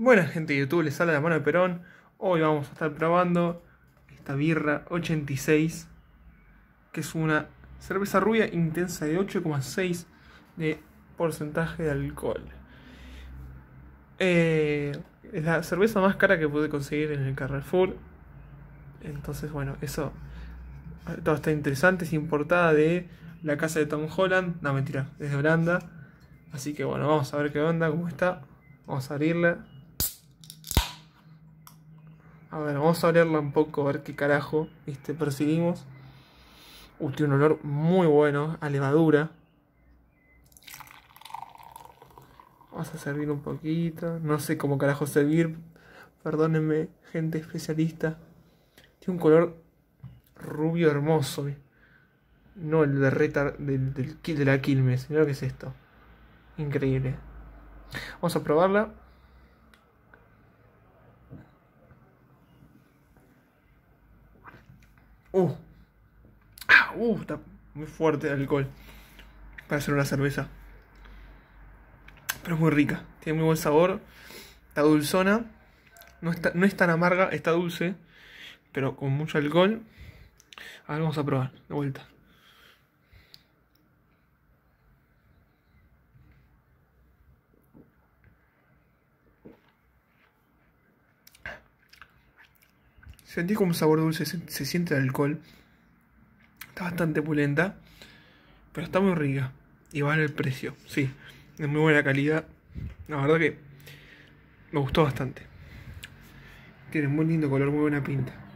Buenas gente de YouTube, les sale la mano de Perón. Hoy vamos a estar probando esta birra 86, que es una cerveza rubia intensa de 8,6 de porcentaje de alcohol. Eh, es la cerveza más cara que pude conseguir en el Carrefour. Entonces, bueno, eso todo está interesante. Es importada de la casa de Tom Holland. No, mentira, desde Holanda. Así que bueno, vamos a ver qué onda, cómo está. Vamos a abrirla. A ver, vamos a abrirla un poco, a ver qué carajo este, percibimos. tiene un olor muy bueno, a levadura. Vamos a servir un poquito. No sé cómo carajo servir. Perdónenme, gente especialista. Tiene un color rubio hermoso. Eh. No el de, del, de la Quilmes. Mira lo que es esto. Increíble. Vamos a probarla. Uh, ah, uh, está muy fuerte el alcohol para hacer una cerveza. Pero es muy rica, tiene muy buen sabor, está dulzona, no, está, no es tan amarga, está dulce, pero con mucho alcohol. ver vamos a probar, de vuelta. Sentí como un sabor dulce, se, se siente el alcohol. Está bastante pulenta, pero está muy rica. Y vale el precio, sí. Es muy buena calidad. La verdad que me gustó bastante. Tiene muy lindo color, muy buena pinta.